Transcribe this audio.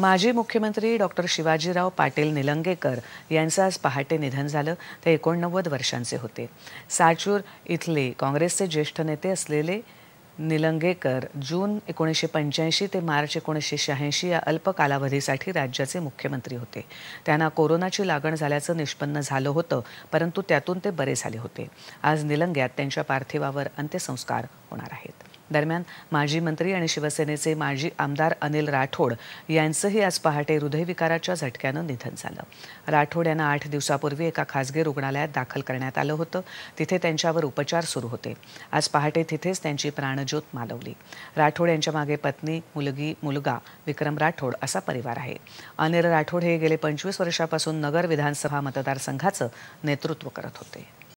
माजी मुख्यमंत्री डॉक्टर शिवाजीराव पाटील निलंगेकर यांचं आज पहाटे निधन झालं ते एकोणनव्वद वर्षांचे होते साचूर इथले काँग्रेसचे ज्येष्ठ नेते असलेले निलंगेकर जून एकोणीसशे पंच्याऐंशी ते मार्च एकोणीसशे शहाऐंशी या अल्प कालावधीसाठी राज्याचे मुख्यमंत्री होते त्यांना कोरोनाची लागण झाल्याचं निष्पन्न झालं होतं परंतु त्यातून ते बरे झाले होते आज निलंग्यात त्यांच्या पार्थिवावर अंत्यसंस्कार होणार आहेत दरम्यान माजी मंत्री आणि शिवसेनेचे माजी आमदार अनिल राठोड यांचंही आज पहाटे हृदयविकाराच्या झटक्यानं निधन झालं राठोड यांना आठ दिवसापूर्वी एका खासगी रुग्णालयात दाखल करण्यात आलं होतं तिथे त्यांच्यावर उपचार सुरू होते आज पहाटे तिथेच त्यांची प्राणज्योत मालवली राठोड यांच्या मागे पत्नी मुलगी मुलगा विक्रम राठोड असा परिवार आहे अनिल राठोड हे गेले पंचवीस वर्षापासून नगर विधानसभा मतदारसंघाचं नेतृत्व करत होते